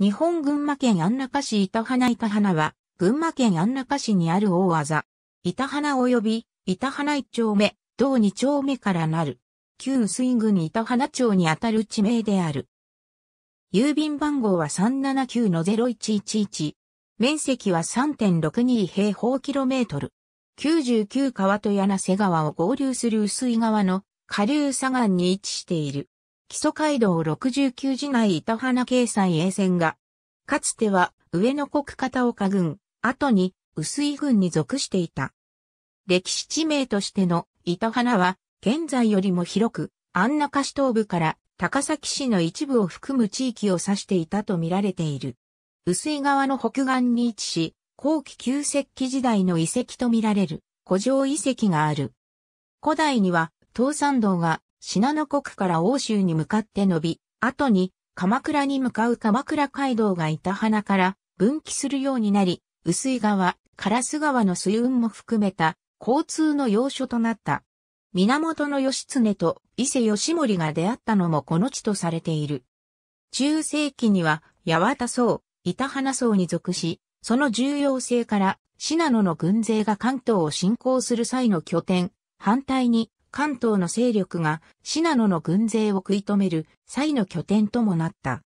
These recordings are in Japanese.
日本群馬県安中市板花板花は、群馬県安中市にある大技。板花及び、板花一丁目、同二丁目からなる。旧水郡板花町にあたる地名である。郵便番号は379-0111。面積は3.62平方キロメートル。99川と柳瀬川を合流する薄井川の下流左岸に位置している。基礎街道69時内板花京西沿線が、かつては上野国片岡郡、後に薄井郡に属していた。歴史地名としての板花は、現在よりも広く、安中市東部から高崎市の一部を含む地域を指していたと見られている。薄井川の北岸に位置し、後期旧石器時代の遺跡と見られる古城遺跡がある。古代には、東山道が信濃国から欧州に向かって伸び、後に鎌倉に向かう鎌倉街道が板花から分岐するようになり、薄井川、烏川の水運も含めた交通の要所となった。源義経と伊勢義盛が出会ったのもこの地とされている。中世紀には八幡荘、板花荘に属し、その重要性から、信濃の軍勢が関東を侵攻する際の拠点、反対に関東の勢力が信濃の軍勢を食い止める際の拠点ともなった。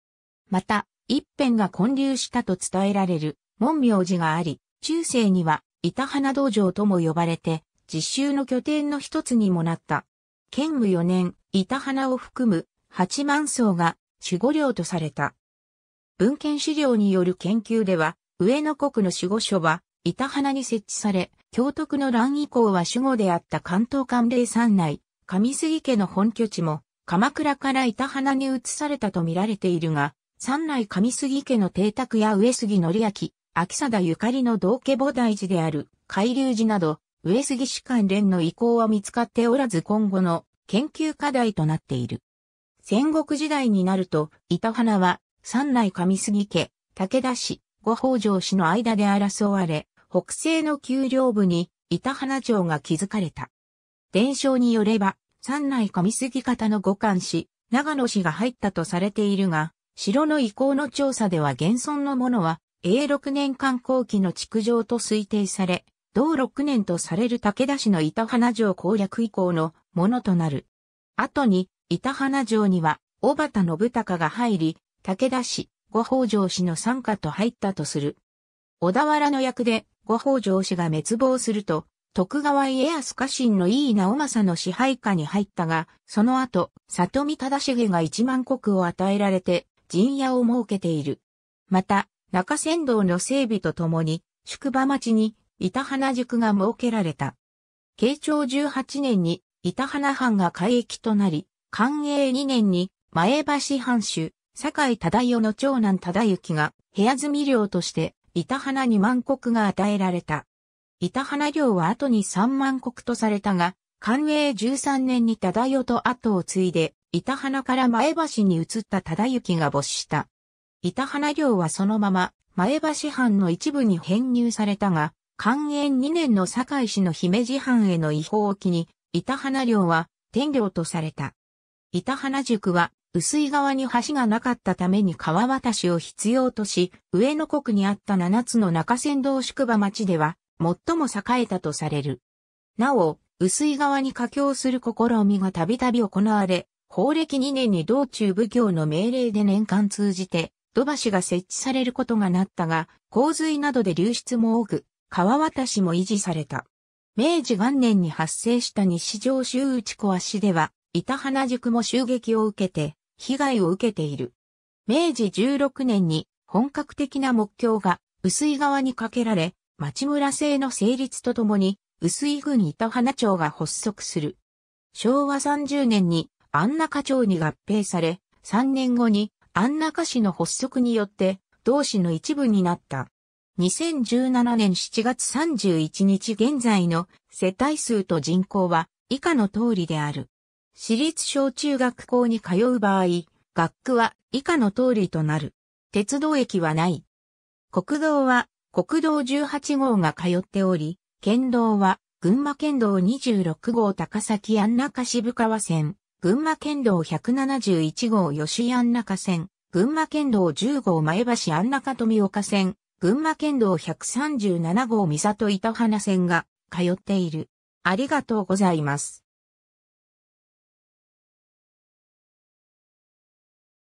また、一辺が建立したと伝えられる門明寺があり、中世には板花道場とも呼ばれて、実習の拠点の一つにもなった。建武4年、板花を含む八万層が守護領とされた。文献資料による研究では、上野国の守護所は、板花に設置され、京徳の乱以降は守護であった関東関令山内、上杉家の本拠地も、鎌倉から板花に移されたと見られているが、山内上杉家の邸宅や上杉則明、秋貞ゆかりの道家菩提寺である海流寺など、上杉市関連の意向は見つかっておらず今後の研究課題となっている。戦国時代になると、板花は、山内上杉家、武田氏、五北条氏の間で争われ、北西の丘陵部に板花城が築かれた。伝承によれば、三内上杉方の五冠氏、長野氏が入ったとされているが、城の遺構の調査では現存のものは、永6年間後期の築城と推定され、同6年とされる武田氏の板花城攻略以降のものとなる。後に、板花城には、小畑信孝が入り、武田氏、五宝城氏の参加と入ったとする。小田原の役で、五宝城氏が滅亡すると、徳川家康家臣の井伊直政の支配下に入ったが、その後、里見忠重が一万国を与えられて、陣屋を設けている。また、中山道の整備とともに、宿場町に、板花宿が設けられた。慶長18年に、板花藩が海域となり、寛永2年に、前橋藩主、井忠代の長男忠行が、部屋住み領として、板花2万国が与えられた。板花領は後に3万国とされたが、寛永13年に忠代と後を継いで、板花から前橋に移った忠行が没した。板花領はそのまま前橋藩の一部に編入されたが、寛永2年の堺市の姫路藩への違法を機に、板花領は天領とされた。板花塾は薄い側に橋がなかったために川渡しを必要とし、上野国にあった7つの中仙道宿場町では、最も栄えたとされる。なお、薄い側に架橋する試みがたびたび行われ、法暦2年に道中奉行の命令で年間通じて、土橋が設置されることがなったが、洪水などで流出も多く、川渡しも維持された。明治元年に発生した西城周内小足では、板花宿も襲撃を受けて、被害を受けている。明治16年に本格的な木橋が薄井川に架けられ、町村制の成立とともに、薄井郡板花町が発足する。昭和30年に安中町に合併され、3年後に安中市の発足によって同市の一部になった。2017年7月31日現在の世帯数と人口は以下の通りである。私立小中学校に通う場合、学区は以下の通りとなる。鉄道駅はない。国道は国道18号が通っており、県道は群馬県道26号高崎安中渋川線、群馬県道171号吉安中線、群馬県道10号前橋安中富岡線、群馬県道137号三里板花線が通っている。ありがとうございます。